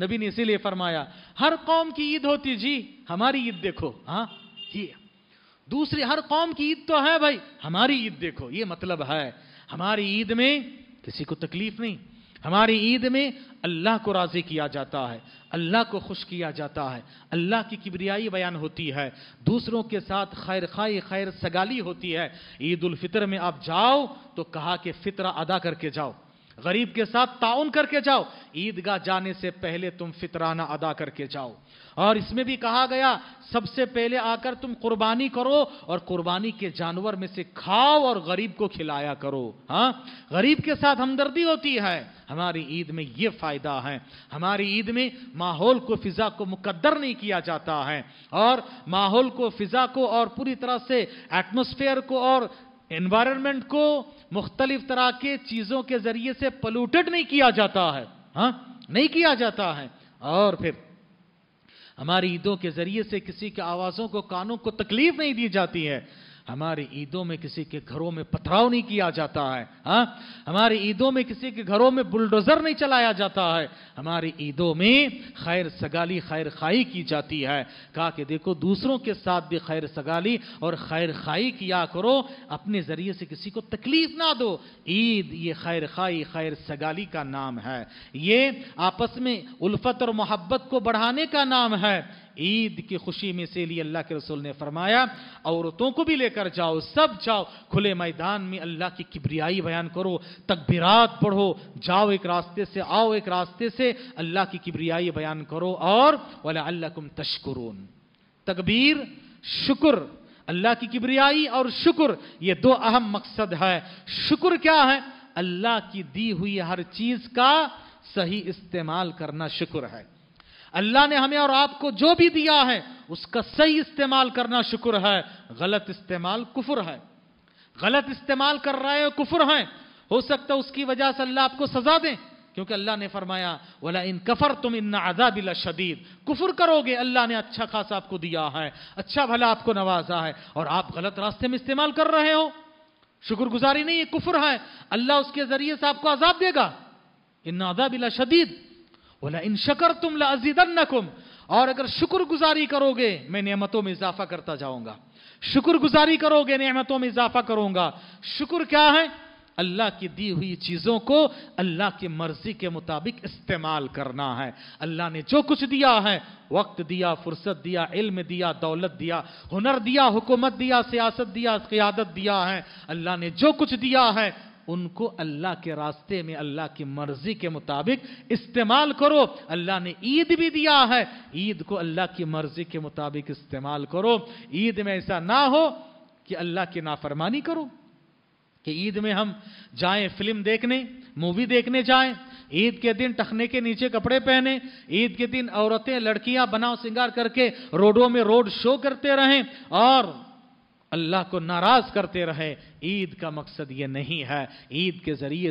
नबी ने इसीलिए फरमाया हर कौम की ईद होती जी हमारी ईद देखो हाँ ये दूसरी हर कौम की ईद तो है भाई हमारी ईद देखो ये मतलब है हमारी ईद में किसी को तकलीफ नहीं हमारी ईद में अल्लाह को राज़ी किया जाता है अल्लाह को खुश किया जाता है अल्लाह की किबरियाई बयान होती है दूसरों के साथ खैर खाई खैर सगाली होती है ईद उल फितर में आप जाओ तो कहा कि फितरा अदा करके जाओ गरीब के साथ ताउन करके जाओ ईदगाह जाने से पहले तुम फितराना अदा करके जाओ और इसमें भी कहा गया सबसे पहले आकर तुम कुर्बानी करो और कुर्बानी के जानवर में से खाओ और गरीब को खिलाया करो हाँ गरीब के साथ हमदर्दी होती है हमारी ईद में ये फ़ायदा है हमारी ईद में माहौल को फ़िज़ा को मुकद्दर नहीं किया जाता है और माहौल को फ़िज़ा को और पूरी तरह से एटमोसफेयर को और एनवायरमेंट को मुख्तलिफ तरह के चीज़ों के ज़रिए से पोल्यूटेड नहीं किया जाता है हा? नहीं किया जाता है और फिर हमारी ईदों के ज़रिए से किसी के आवाज़ों को कानों को तकलीफ नहीं दी जाती है हमारी ईदों में किसी के घरों में पथराव नहीं किया जाता है हा? हमारी ईदों में किसी के घरों में बुलडोजर नहीं चलाया जाता है हमारी ईदों में खैर सगाली खैर खाई की जाती है कहा कि देखो दूसरों के साथ भी खैर सगाली और खैर खाई किया करो अपने ज़रिए से किसी को तकलीफ ना दो ईद ये खैर खाई खैर सगाली का नाम है ये आपस में उल्फत और मोहब्बत को बढ़ाने का नाम है ईद की खुशी में से लिए अल्लाह के रसूल ने फरमाया औरतों को भी लेकर जाओ सब जाओ खुले मैदान में अल्लाह की किबरियाई बयान करो तकबीरात पढ़ो जाओ एक रास्ते से आओ एक रास्ते से अल्लाह की किबरियाई बयान करो और वाला अल्लाकुम तश्कुरून तकबीर शुक्र अल्लाह की किबरियाई और शुक्र ये दो अहम मकसद है शुक्र क्या है अल्लाह की दी हुई हर चीज का सही इस्तेमाल करना शुक्र है अल्लाह ने हमें और आपको जो भी दिया है उसका सही इस्तेमाल करना शुक्र है गलत इस्तेमाल कुफर है गलत इस्तेमाल कर रहा है कुफर है हो सकता उसकी वजह से अल्लाह आपको सजा दें क्योंकि अल्लाह ने फरमाया वाला इन कफर तुम इन आज़ाबिला शदीद कुफर करोगे अल्लाह ने अच्छा खासा आपको दिया है अच्छा भला आपको नवाजा है और आप गलत रास्ते में इस्तेमाल कर रहे हो शुक्रगुजारी नहीं है कुफर है अल्लाह उसके ज़रिए से आपको आजाद देगा इन आज़ाबिला शदीद बोला इन शकर तुम लजीदन्नकुम और अगर शुक्रगुजारी करोगे मैं नियमतों में इजाफा करता जाऊंगा शुक्रगुजारी करोगे नियमतों में इजाफा करूंगा शुक्र क्या है अल्लाह की दी हुई चीज़ों को अल्लाह की मर्जी के मुताबिक इस्तेमाल करना है अल्लाह ने जो कुछ दिया है वक्त दिया फुर्सत दिया इल्म दिया दौलत दिया हुनर दिया हुकूमत दिया सियासत दिया क्यादत दिया है अल्लाह ने जो कुछ दिया है उनको अल्लाह के रास्ते में अल्लाह की मर्जी के मुताबिक इस्तेमाल करो अल्लाह ने ईद भी दिया है ईद को अल्लाह की मर्जी के मुताबिक इस्तेमाल करो ईद में ऐसा ना हो कि अल्लाह की नाफरमानी करो कि ईद में हम जाएं फिल्म देखने मूवी देखने जाएं ईद के दिन टखने के नीचे कपड़े पहने ईद के दिन औरतें लड़कियां बनाव सिंगार करके रोडों में रोड शो करते रहें और अल्लाह को नाराज करते रहे ईद का मकसद ये नहीं है ईद के जरिए